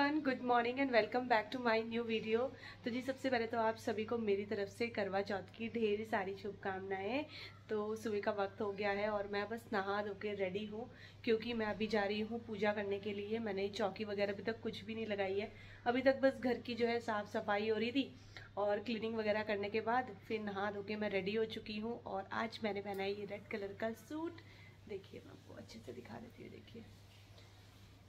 everyone good morning and welcome back to my new video तो जी सबसे पहले तो आप सभी को मेरी तरफ से करवा चौथ की ढेर सारी शुभकामनाएं तो सुबह का वक्त हो गया है और मैं बस नहा धो के रेडी हूँ क्योंकि मैं अभी जा रही हूँ पूजा करने के लिए मैंने चौकी वगैरह अभी तक कुछ भी नहीं लगाई है अभी तक बस घर की जो है साफ़ सफाई हो रही थी और क्लीनिंग वगैरह करने के बाद फिर नहा धो के मैं रेडी हो चुकी हूँ और आज मैंने पहना है ये रेड कलर का सूट देखिए मैं आपको अच्छे से दिखा देती हूँ देखिए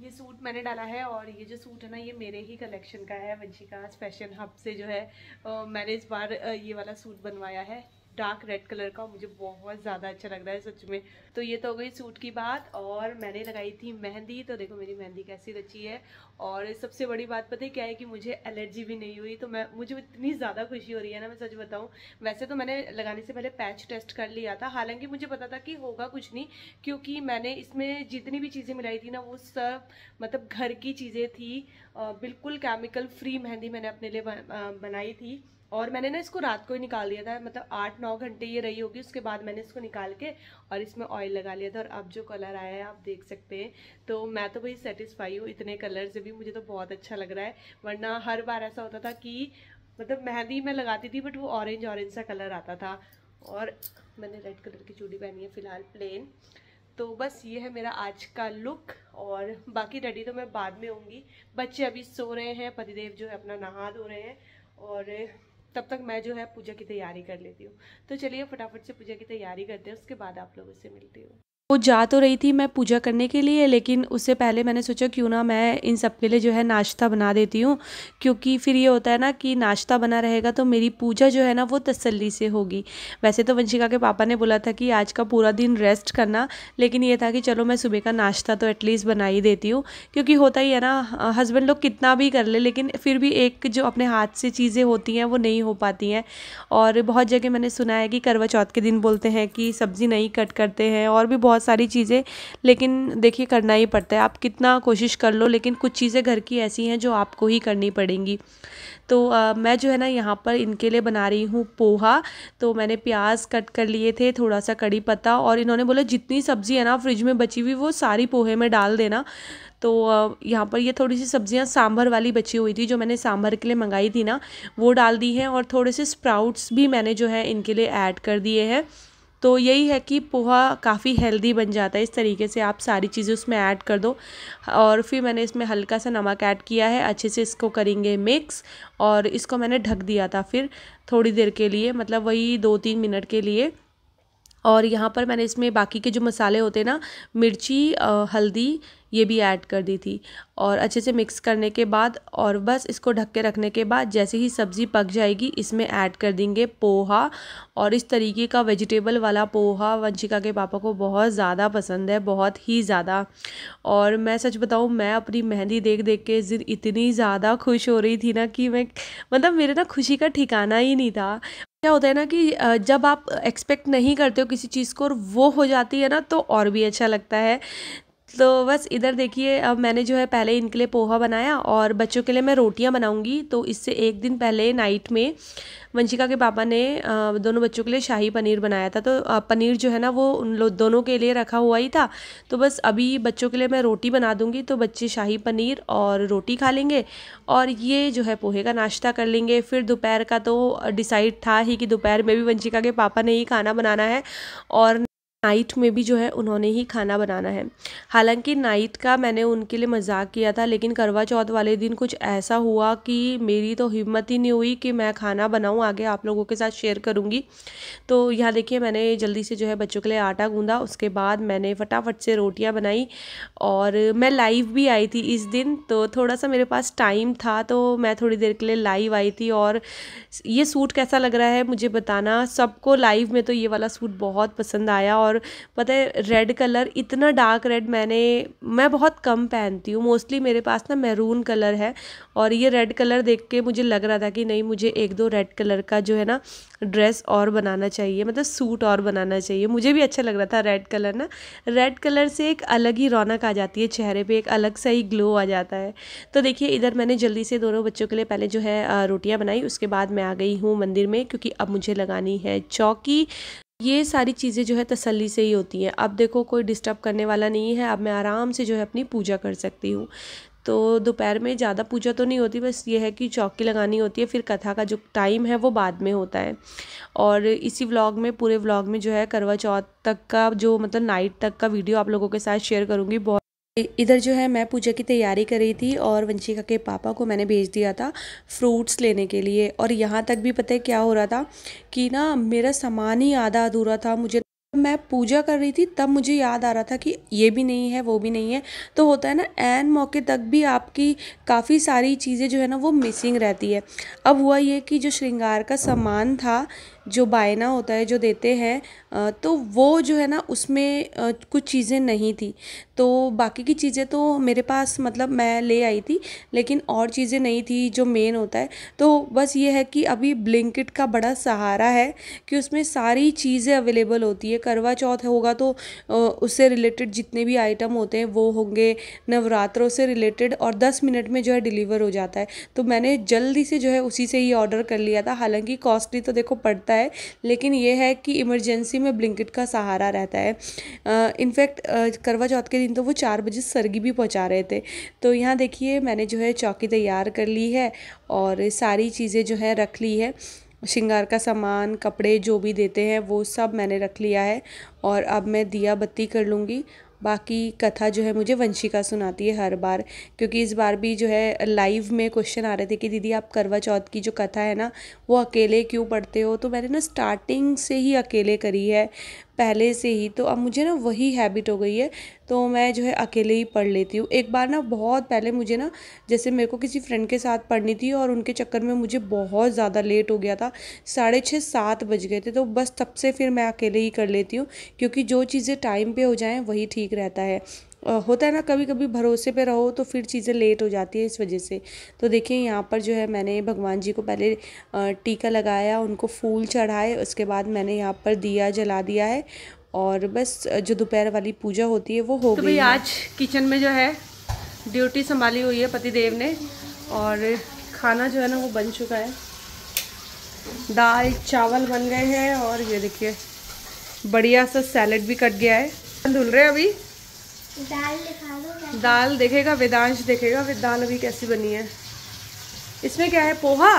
ये सूट मैंने डाला है और ये जो सूट है ना ये मेरे ही कलेक्शन का है वंशिका फैशन हब से जो है मैंने इस बार ये वाला सूट बनवाया है डार्क रेड कलर का मुझे बहुत ज़्यादा अच्छा लग रहा है सच में तो ये तो हो गई सूट की बात और मैंने लगाई थी मेहंदी तो देखो मेरी मेहंदी कैसी रची है और सबसे बड़ी बात पता है क्या है कि मुझे एलर्जी भी नहीं हुई तो मैं मुझे इतनी ज़्यादा खुशी हो रही है ना मैं सच बताऊँ वैसे तो मैंने लगाने से पहले पैच टेस्ट कर लिया था हालांकि मुझे पता था कि होगा कुछ नहीं क्योंकि मैंने इसमें जितनी भी चीज़ें मिलाई थी ना वो सब मतलब घर की चीज़ें थी बिल्कुल केमिकल फ्री मेहंदी मैंने अपने लिए बनाई थी और मैंने ना इसको रात को ही निकाल दिया था मतलब आठ नौ घंटे ये रही होगी उसके बाद मैंने इसको निकाल के और इसमें ऑयल लगा लिया था और अब जो कलर आया है आप देख सकते हैं तो मैं तो भाई सेटिस्फाई हूँ इतने कलर से भी मुझे तो बहुत अच्छा लग रहा है वरना हर बार ऐसा होता था कि मतलब मेहंदी मैं लगाती थी बट वो ऑरेंज ऑरेंज सा कलर आता था और मैंने रेड कलर की चूड़ी पहनी है फ़िलहाल प्लेन तो बस ये है मेरा आज का लुक और बाकी रेडी तो मैं बाद में होंगी बच्चे अभी सो रहे हैं पतिदेव जो है अपना नहा धो रहे हैं और तब तक मैं जो है पूजा की तैयारी कर लेती हूँ तो चलिए फटाफट से पूजा की तैयारी करते हैं उसके बाद आप लोगों से मिलती हूँ वो जा तो रही थी मैं पूजा करने के लिए लेकिन उससे पहले मैंने सोचा क्यों ना मैं इन सब के लिए जो है नाश्ता बना देती हूँ क्योंकि फिर ये होता है ना कि नाश्ता बना रहेगा तो मेरी पूजा जो है ना वो तसल्ली से होगी वैसे तो वंशिका के पापा ने बोला था कि आज का पूरा दिन रेस्ट करना लेकिन ये था कि चलो मैं सुबह का नाश्ता तो एटलीस्ट बना ही देती हूँ क्योंकि होता ही है ना हस्बैंड लोग कितना भी कर ले लेकिन फिर भी एक जो अपने हाथ से चीज़ें होती हैं वो नहीं हो पाती हैं और बहुत जगह मैंने सुना है कि करवा चौथ के दिन बोलते हैं कि सब्ज़ी नहीं कट करते हैं और भी बहुत बहुत सारी चीज़ें लेकिन देखिए करना ही पड़ता है आप कितना कोशिश कर लो लेकिन कुछ चीज़ें घर की ऐसी हैं जो आपको ही करनी पड़ेंगी तो आ, मैं जो है ना यहाँ पर इनके लिए बना रही हूँ पोहा तो मैंने प्याज कट कर लिए थे थोड़ा सा कड़ी पत्ता और इन्होंने बोला जितनी सब्ज़ी है ना फ्रिज में बची हुई वो सारी पोहे में डाल देना तो यहाँ पर ये थोड़ी सी सब्जियाँ सांभर वाली बची हुई थी जो मैंने सांभर के लिए मंगाई थी ना वो डाल दी है और थोड़े से स्प्राउट्स भी मैंने जो है इनके लिए ऐड कर दिए हैं तो यही है कि पोहा काफ़ी हेल्दी बन जाता है इस तरीके से आप सारी चीज़ें उसमें ऐड कर दो और फिर मैंने इसमें हल्का सा नमक ऐड किया है अच्छे से इसको करेंगे मिक्स और इसको मैंने ढक दिया था फिर थोड़ी देर के लिए मतलब वही दो तीन मिनट के लिए और यहाँ पर मैंने इसमें बाकी के जो मसाले होते हैं ना मिर्ची हल्दी ये भी ऐड कर दी थी और अच्छे से मिक्स करने के बाद और बस इसको ढक के रखने के बाद जैसे ही सब्ज़ी पक जाएगी इसमें ऐड कर देंगे पोहा और इस तरीके का वेजिटेबल वाला पोहा वंशिका के पापा को बहुत ज़्यादा पसंद है बहुत ही ज़्यादा और मैं सच बताऊँ मैं अपनी मेहंदी देख देख के इस दिन इतनी ज़्यादा खुश हो रही थी ना कि मैं मतलब मेरे ना खुशी का ठिकाना ही नहीं था क्या होता है ना कि जब आप एक्सपेक्ट नहीं करते हो किसी चीज़ को और वो हो जाती है ना तो और भी अच्छा लगता है तो बस इधर देखिए अब मैंने जो है पहले इनके लिए पोहा बनाया और बच्चों के लिए मैं रोटियां बनाऊंगी तो इससे एक दिन पहले नाइट में वंशिका के पापा ने दोनों बच्चों के लिए शाही पनीर बनाया था तो पनीर जो है ना वो उन दोनों के लिए रखा हुआ ही था तो बस अभी बच्चों के लिए मैं रोटी बना दूँगी तो बच्चे शाही पनीर और रोटी खा लेंगे और ये जो है पोहे का नाश्ता कर लेंगे फिर दोपहर का तो डिसाइड था ही कि दोपहर में भी वंशिका के पापा ने ही खाना बनाना है और नाइट में भी जो है उन्होंने ही खाना बनाना है हालांकि नाइट का मैंने उनके लिए मजाक किया था लेकिन करवा चौथ वाले दिन कुछ ऐसा हुआ कि मेरी तो हिम्मत ही नहीं हुई कि मैं खाना बनाऊं आगे आप लोगों के साथ शेयर करूंगी तो यहाँ देखिए मैंने जल्दी से जो है बच्चों के लिए आटा गूँधा उसके बाद मैंने फटाफट से रोटियाँ बनाई और मैं लाइव भी आई थी इस दिन तो थोड़ा सा मेरे पास टाइम था तो मैं थोड़ी देर के लिए लाइव आई थी और ये सूट कैसा लग रहा है मुझे बताना सबको लाइव में तो ये वाला सूट बहुत पसंद आया और और पता है रेड कलर इतना डार्क रेड मैंने मैं बहुत कम पहनती हूँ मोस्टली मेरे पास ना मैरून कलर है और ये रेड कलर देख के मुझे लग रहा था कि नहीं मुझे एक दो रेड कलर का जो है ना ड्रेस और बनाना चाहिए मतलब सूट और बनाना चाहिए मुझे भी अच्छा लग रहा था रेड कलर ना रेड कलर से एक अलग ही रौनक आ जाती है चेहरे पर एक अलग सा ही ग्लो आ जाता है तो देखिए इधर मैंने जल्दी से दोनों बच्चों के लिए पहले जो है रोटियाँ बनाई उसके बाद मैं आ गई हूँ मंदिर में क्योंकि अब मुझे लगानी है चौकी ये सारी चीज़ें जो है तसल्ली से ही होती हैं अब देखो कोई डिस्टर्ब करने वाला नहीं है अब मैं आराम से जो है अपनी पूजा कर सकती हूँ तो दोपहर में ज़्यादा पूजा तो नहीं होती बस ये है कि चौकी लगानी होती है फिर कथा का जो टाइम है वो बाद में होता है और इसी व्लॉग में पूरे व्लॉग में जो है करवा चौथ तक का जो मतलब नाइट तक का वीडियो आप लोगों के साथ शेयर करूँगी बहुत इधर जो है मैं पूजा की तैयारी कर रही थी और वंशिका के पापा को मैंने भेज दिया था फ्रूट्स लेने के लिए और यहाँ तक भी पता है क्या हो रहा था कि ना मेरा सामान ही आधा अधूरा था मुझे मैं पूजा कर रही थी तब मुझे याद आ रहा था कि ये भी नहीं है वो भी नहीं है तो होता है ना एन मौके तक भी आपकी काफ़ी सारी चीज़ें जो है ना वो मिसिंग रहती है अब हुआ ये कि जो श्रृंगार का सामान था जो बायना होता है जो देते हैं तो वो जो है ना उसमें कुछ चीज़ें नहीं थी तो बाकी की चीज़ें तो मेरे पास मतलब मैं ले आई थी लेकिन और चीज़ें नहीं थी जो मेन होता है तो बस ये है कि अभी ब्लिंकिट का बड़ा सहारा है कि उसमें सारी चीज़ें अवेलेबल होती है करवा चौथ होगा तो उससे रिलेटेड जितने भी आइटम होते हैं वो होंगे नवरात्रों से रिलेटेड और दस मिनट में जो है डिलीवर हो जाता है तो मैंने जल्दी से जो है उसी से ही ऑर्डर कर लिया था हालांकि कॉस्टली तो देखो पड़ता है है लेकिन ये है कि इमरजेंसी में ब्लिंकिट का सहारा रहता है इनफैक्ट करवा चौथ के दिन तो वो चार बजे सरगी भी पहुंचा रहे थे तो यहाँ देखिए मैंने जो है चौकी तैयार कर ली है और सारी चीज़ें जो है रख ली है श्रृंगार का सामान कपड़े जो भी देते हैं वो सब मैंने रख लिया है और अब मैं दिया बत्ती कर लूँगी बाकी कथा जो है मुझे वंशिका सुनाती है हर बार क्योंकि इस बार भी जो है लाइव में क्वेश्चन आ रहे थे कि दीदी आप करवा चौथ की जो कथा है ना वो अकेले क्यों पढ़ते हो तो मैंने ना स्टार्टिंग से ही अकेले करी है पहले से ही तो अब मुझे ना वही हैबिट हो गई है तो मैं जो है अकेले ही पढ़ लेती हूँ एक बार ना बहुत पहले मुझे ना जैसे मेरे को किसी फ्रेंड के साथ पढ़नी थी और उनके चक्कर में मुझे बहुत ज़्यादा लेट हो गया था साढ़े छः सात बज गए थे तो बस तब से फिर मैं अकेले ही कर लेती हूँ क्योंकि जो चीज़ें टाइम पे हो जाएँ वही ठीक रहता है होता है ना कभी कभी भरोसे पे रहो तो फिर चीज़ें लेट हो जाती है इस वजह से तो देखिए यहाँ पर जो है मैंने भगवान जी को पहले टीका लगाया उनको फूल चढ़ाए उसके बाद मैंने यहाँ पर दिया जला दिया है और बस जो दोपहर वाली पूजा होती है वो हो तो गई भाई आज किचन में जो है ड्यूटी संभाली हुई है पतिदेव ने और खाना जो है ना वो बन चुका है दाल चावल बन गए हैं और ये देखिए बढ़िया सा सैलड भी कट गया है धुल रहे हैं अभी दाल देखेगा वेदांश देखेगा वे दाल अभी कैसी बनी है इसमें क्या है पोहा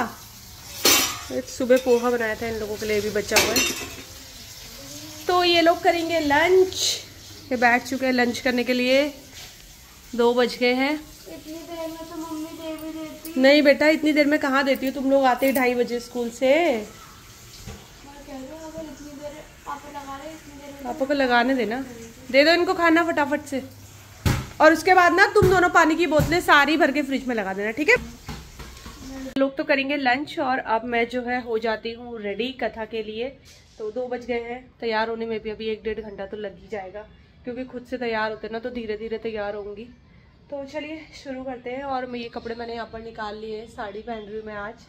सुबह पोहा बनाया था इन लोगों के लिए भी बचा हुआ है तो ये लोग करेंगे लंच ये बैठ चुके हैं लंच करने के लिए दो बज गए हैं इतनी देर में तो मम्मी दे भी देती नहीं बेटा इतनी देर में कहाँ देती हूँ तुम लोग आते ढाई बजे स्कूल से पापा को लगाने देना दे दो इनको खाना फटाफट से और उसके बाद ना तुम दोनों पानी की बोतलें सारी भर के फ्रिज में लगा देना ठीक है लोग तो करेंगे लंच और अब मैं जो है हो जाती हूँ रेडी कथा के लिए तो दो बज गए हैं तैयार होने में भी अभी एक डेढ़ घंटा तो लग ही जाएगा क्योंकि खुद से तैयार होते ना तो धीरे धीरे तैयार होंगी तो चलिए शुरू करते हैं और ये कपड़े मैंने यहाँ पर निकाल लिए साड़ी पहन रही हूँ मैं आज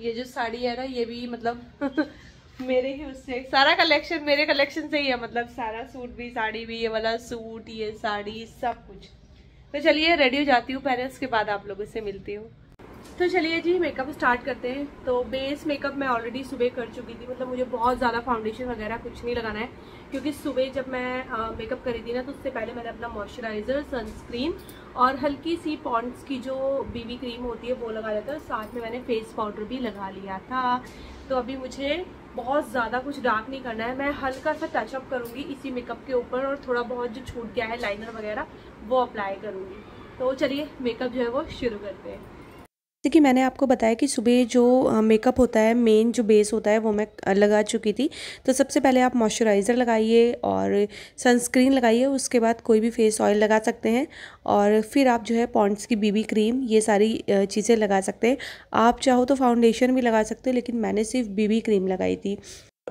ये जो साड़ी है ना ये भी मतलब मेरे ही उससे सारा कलेक्शन मेरे कलेक्शन से ही है मतलब सारा सूट भी साड़ी भी ये वाला सूट ये साड़ी सब कुछ तो चलिए रेडी हो जाती हूँ पहले उसके बाद आप लोगों से मिलती हूँ तो चलिए जी मेकअप स्टार्ट करते हैं तो बेस मेकअप मैं ऑलरेडी सुबह कर चुकी थी मतलब मुझे बहुत ज़्यादा फाउंडेशन वगैरह कुछ नहीं लगाना है क्योंकि सुबह जब मैं मेकअप करी थी ना तो उससे पहले मैंने अपना मॉइस्चराइज़र सनस्क्रीन और हल्की सी पॉन्ड्स की जो बीबी क्रीम होती है वो लगा लिया था साथ में मैंने फेस पाउडर भी लगा लिया था तो अभी मुझे बहुत ज़्यादा कुछ डार्क नहीं करना है मैं हल्का सा टचअप करूँगी इसी मेकअप के ऊपर और थोड़ा बहुत जो छूट गया है लाइनर वगैरह वो अप्लाई करूँगी तो चलिए मेकअप जो है वो शुरू करते हैं जैसे कि मैंने आपको बताया कि सुबह जो मेकअप होता है मेन जो बेस होता है वो मैं लगा चुकी थी तो सबसे पहले आप मॉइस्चराइज़र लगाइए और सनस्क्रीन लगाइए उसके बाद कोई भी फेस ऑयल लगा सकते हैं और फिर आप जो है पॉन्ट्स की बीबी क्रीम ये सारी चीज़ें लगा सकते हैं आप चाहो तो फाउंडेशन भी लगा सकते हो लेकिन मैंने सिर्फ बीबी क्रीम लगाई थी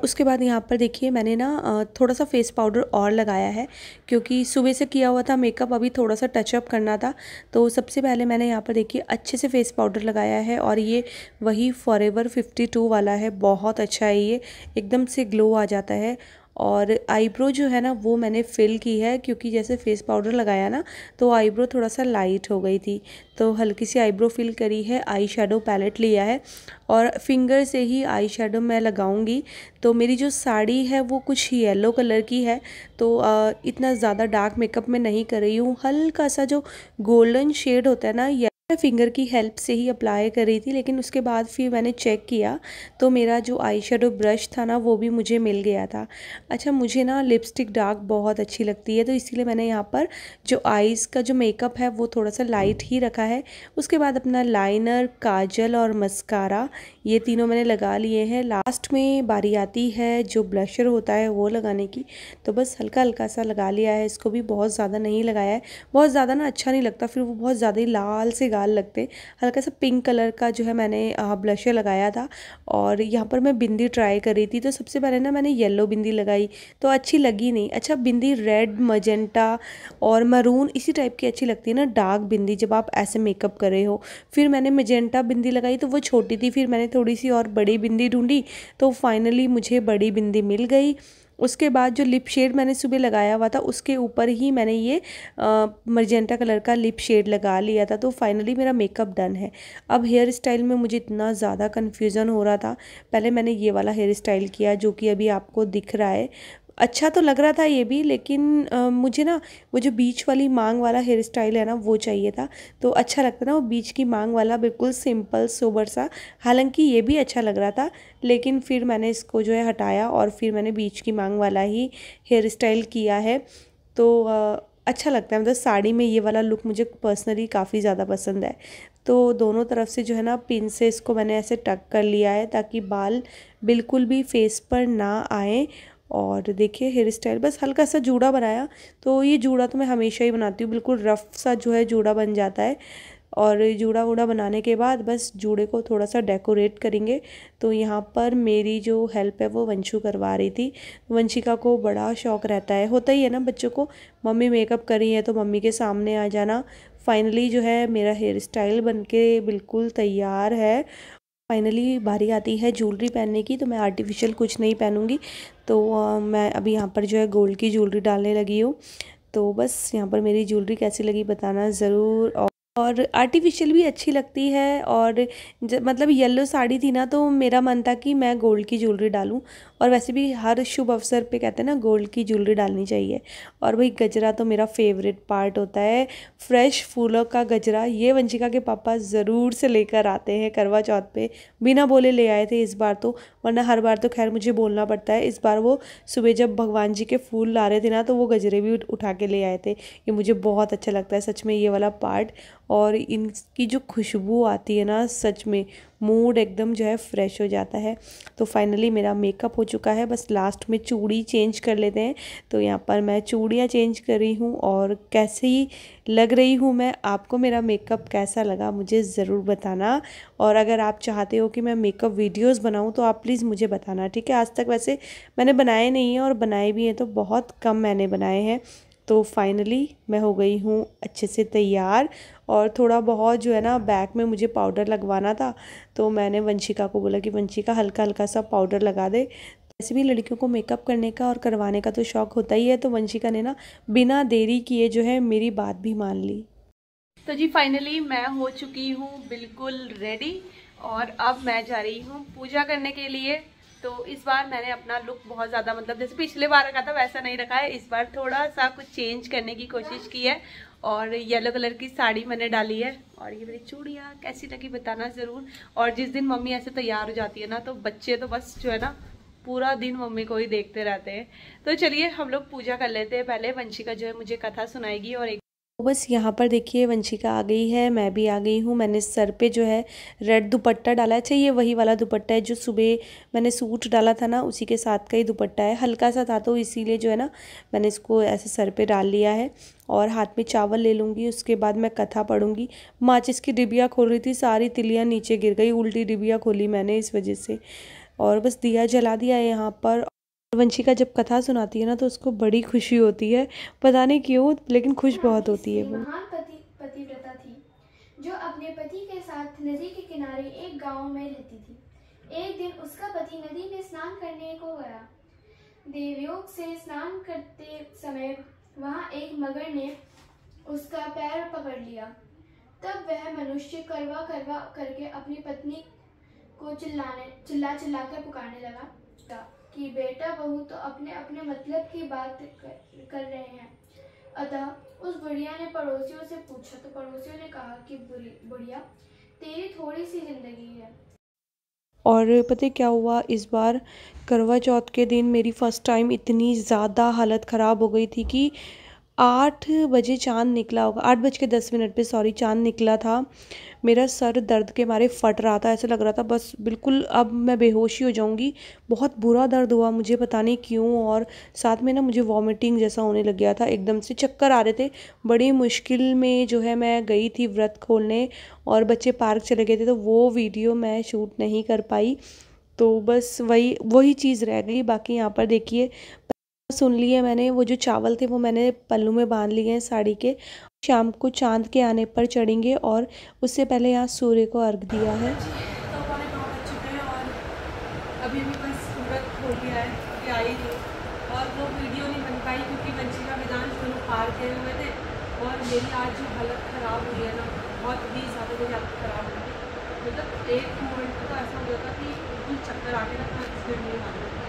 उसके बाद यहाँ पर देखिए मैंने ना थोड़ा सा फेस पाउडर और लगाया है क्योंकि सुबह से किया हुआ था मेकअप अभी थोड़ा सा टचअप करना था तो सबसे पहले मैंने यहाँ पर देखिए अच्छे से फेस पाउडर लगाया है और ये वही फिफ्टी टू वाला है बहुत अच्छा है ये एकदम से ग्लो आ जाता है और आईब्रो जो है ना वो मैंने फिल की है क्योंकि जैसे फेस पाउडर लगाया ना तो आईब्रो थोड़ा सा लाइट हो गई थी तो हल्की सी आईब्रो फिल करी है आई शेडो पैलेट लिया है और फिंगर से ही आई शेडो मैं लगाऊंगी तो मेरी जो साड़ी है वो कुछ येलो कलर की है तो इतना ज़्यादा डार्क मेकअप में नहीं कर रही हूँ हल्का सा जो गोल्डन शेड होता है ना मैं फिंगर की हेल्प से ही अप्लाई कर रही थी लेकिन उसके बाद फिर मैंने चेक किया तो मेरा जो आई शेडो ब्रश था ना वो भी मुझे मिल गया था अच्छा मुझे ना लिपस्टिक डार्क बहुत अच्छी लगती है तो इसीलिए मैंने यहाँ पर जो आईज़ का जो मेकअप है वो थोड़ा सा लाइट ही रखा है उसके बाद अपना लाइनर काजल और मस्कारा ये तीनों मैंने लगा लिए हैं लास्ट में बारी आती है जो ब्लशर होता है वो लगाने की तो बस हल्का हल्का सा लगा लिया है इसको भी बहुत ज़्यादा नहीं लगाया है बहुत ज़्यादा ना अच्छा नहीं लगता फिर वो बहुत ज़्यादा लाल से लाल लगते हल्का सा पिंक कलर का जो है मैंने ब्लशर लगाया था और यहाँ पर मैं बिंदी ट्राई कर रही थी तो सबसे पहले ना मैंने येलो बिंदी लगाई तो अच्छी लगी नहीं अच्छा बिंदी रेड मजेंटा और मरून इसी टाइप की अच्छी लगती है ना डार्क बिंदी जब आप ऐसे मेकअप कर रहे हो फिर मैंने मजेंटा बिंदी लगाई तो वो छोटी थी फिर मैंने थोड़ी सी और बड़ी बिंदी ढूंढी तो फाइनली मुझे बड़ी बिंदी मिल गई उसके बाद जो लिप शेड मैंने सुबह लगाया हुआ था उसके ऊपर ही मैंने ये मर्जेंटा कलर का लिप शेड लगा लिया था तो फाइनली मेरा मेकअप डन है अब हेयर स्टाइल में मुझे इतना ज़्यादा कन्फ्यूज़न हो रहा था पहले मैंने ये वाला हेयर स्टाइल किया जो कि अभी आपको दिख रहा है अच्छा तो लग रहा था ये भी लेकिन आ, मुझे ना वो जो बीच वाली मांग वाला हेयर स्टाइल है ना वो चाहिए था तो अच्छा लगता ना वो बीच की मांग वाला बिल्कुल सिंपल सोबर सा हालांकि ये भी अच्छा लग रहा था लेकिन फिर मैंने इसको जो है हटाया और फिर मैंने बीच की मांग वाला ही हेयर स्टाइल किया है तो आ, अच्छा लगता है मतलब साड़ी में ये वाला लुक मुझे पर्सनली काफ़ी ज़्यादा पसंद है तो दोनों तरफ से जो है ना पिन से इसको मैंने ऐसे टक कर लिया है ताकि बाल बिल्कुल भी फेस पर ना आए और देखिए हेयर स्टाइल बस हल्का सा जूड़ा बनाया तो ये जूड़ा तो मैं हमेशा ही बनाती हूँ बिल्कुल रफ़ सा जो है जूड़ा बन जाता है और जूड़ा वूड़ा बनाने के बाद बस जूड़े को थोड़ा सा डेकोरेट करेंगे तो यहाँ पर मेरी जो हेल्प है वो वंशु करवा रही थी वंशिका को बड़ा शौक रहता है होता ही है ना बच्चों को मम्मी मेकअप करी है तो मम्मी के सामने आ जाना फाइनली जो है मेरा हेयर स्टाइल बन के बिल्कुल तैयार है फाइनली बारी आती है ज्वेलरी पहनने की तो मैं आर्टिफिशियल कुछ नहीं पहनूंगी तो आ, मैं अभी यहाँ पर जो है गोल्ड की ज्वेलरी डालने लगी हूँ तो बस यहाँ पर मेरी ज्वेलरी कैसी लगी बताना ज़रूर और आर्टिफिशियल भी अच्छी लगती है और मतलब येलो साड़ी थी ना तो मेरा मन था कि मैं गोल्ड की ज्वेलरी डालूं और वैसे भी हर शुभ अवसर पे कहते हैं ना गोल्ड की ज्वेलरी डालनी चाहिए और भाई गजरा तो मेरा फेवरेट पार्ट होता है फ्रेश फूलों का गजरा ये वंशिका के पापा ज़रूर से लेकर आते हैं करवा चौथ पे बिना बोले ले आए थे इस बार तो वरना हर बार तो खैर मुझे बोलना पड़ता है इस बार वो सुबह जब भगवान जी के फूल ला रहे थे ना तो वो गजरे भी उठा के ले आए थे ये मुझे बहुत अच्छा लगता है सच में ये वाला पार्ट और इनकी जो खुशबू आती है ना सच में मूड एकदम जो है फ्रेश हो जाता है तो फाइनली मेरा मेकअप हो चुका है बस लास्ट में चूड़ी चेंज कर लेते हैं तो यहाँ पर मैं चूड़ियाँ चेंज कर रही हूँ और कैसे ही लग रही हूँ मैं आपको मेरा मेकअप कैसा लगा मुझे ज़रूर बताना और अगर आप चाहते हो कि मैं मेकअप वीडियोस बनाऊँ तो आप प्लीज़ मुझे बताना ठीक है आज तक वैसे मैंने बनाए नहीं हैं और बनाए भी हैं तो बहुत कम मैंने बनाए हैं तो फाइनली मैं हो गई हूँ अच्छे से तैयार और थोड़ा बहुत जो है ना बैक में मुझे पाउडर लगवाना था तो मैंने वंशिका को बोला कि वंशिका हल्का हल्का सा पाउडर लगा दे वैसे भी लड़कियों को मेकअप करने का और करवाने का तो शौक होता ही है तो वंशिका ने ना बिना देरी किए जो है मेरी बात भी मान ली तो जी फाइनली मैं हो चुकी हूँ बिल्कुल रेडी और अब मैं जा रही हूँ पूजा करने के लिए तो इस बार मैंने अपना लुक बहुत ज़्यादा मतलब जैसे पिछले बार रखा था वैसा नहीं रखा है इस बार थोड़ा सा कुछ चेंज करने की कोशिश की है और येलो कलर की साड़ी मैंने डाली है और ये मेरी चूड़िया कैसी लगी बताना ज़रूर और जिस दिन मम्मी ऐसे तैयार हो जाती है ना तो बच्चे तो बस जो है ना पूरा दिन मम्मी को ही देखते रहते हैं तो चलिए हम लोग पूजा कर लेते हैं पहले वंशिका जो है मुझे कथा सुनाएगी और एक तो बस यहाँ पर देखिए वंशिका आ गई है मैं भी आ गई हूँ मैंने सर पे जो है रेड दुपट्टा डाला है अच्छा ये वही वाला दुपट्टा है जो सुबह मैंने सूट डाला था ना उसी के साथ का ही दुपट्टा है हल्का सा था तो इसीलिए जो है ना मैंने इसको ऐसे सर पे डाल लिया है और हाथ में चावल ले लूँगी उसके बाद मैं कथा पढ़ूँगी माचिस की डिबिया खोल रही थी सारी तिलियाँ नीचे गिर गई उल्टी डिबिया खोली मैंने इस वजह से और बस दिया जला दिया है यहाँ पर वंशी का जब कथा सुनाती है ना तो उसको बड़ी खुशी होती है पता नहीं क्यों लेकिन खुश हाँ, बहुत होती है वो पतिव्रता थी जो अपने पति के साथ नदी के किनारे एक गांव में रहती थी एक दिन उसका पति नदी में स्नान करने को गया देवयोग से स्नान करते समय वहां एक मगर ने उसका पैर पकड़ लिया तब वह मनुष्य करवा करवा करके अपनी पत्नी को चिल्लाने चिल्ला चिल्ला कर पुकारने लगा कि बेटा बहू तो अपने अपने मतलब की बात कर, रहे हैं अतः उस बुढ़िया ने पड़ोसियों से पूछा तो पड़ोसियों ने कहा कि बुढ़िया तेरी थोड़ी सी जिंदगी है और पता क्या हुआ इस बार करवा चौथ के दिन मेरी फ़र्स्ट टाइम इतनी ज़्यादा हालत ख़राब हो गई थी कि आठ बजे चाँद निकला होगा आठ बज के दस मिनट पे सॉरी चाँद निकला था मेरा सर दर्द के मारे फट रहा था ऐसा लग रहा था बस बिल्कुल अब मैं बेहोशी हो जाऊंगी बहुत बुरा दर्द हुआ मुझे पता नहीं क्यों और साथ में ना मुझे वॉमिटिंग जैसा होने लग गया था एकदम से चक्कर आ रहे थे बड़ी मुश्किल में जो है मैं गई थी व्रत खोलने और बच्चे पार्क चले गए थे तो वो वीडियो मैं शूट नहीं कर पाई तो बस वही वही चीज़ रह गई बाकी यहाँ पर देखिए सुन लिए मैंने वो जो चावल थे वो मैंने पल्लू में बांध लिए हैं साड़ी के शाम को चांद के आने पर चढ़ेंगे और उससे पहले यहाँ सूर्य को अर्घ दिया है वो वीडियो नहीं बन पाई क्योंकि और मतलब एक मोमेंट तो ऐसा हो कि चक्कर आके नहीं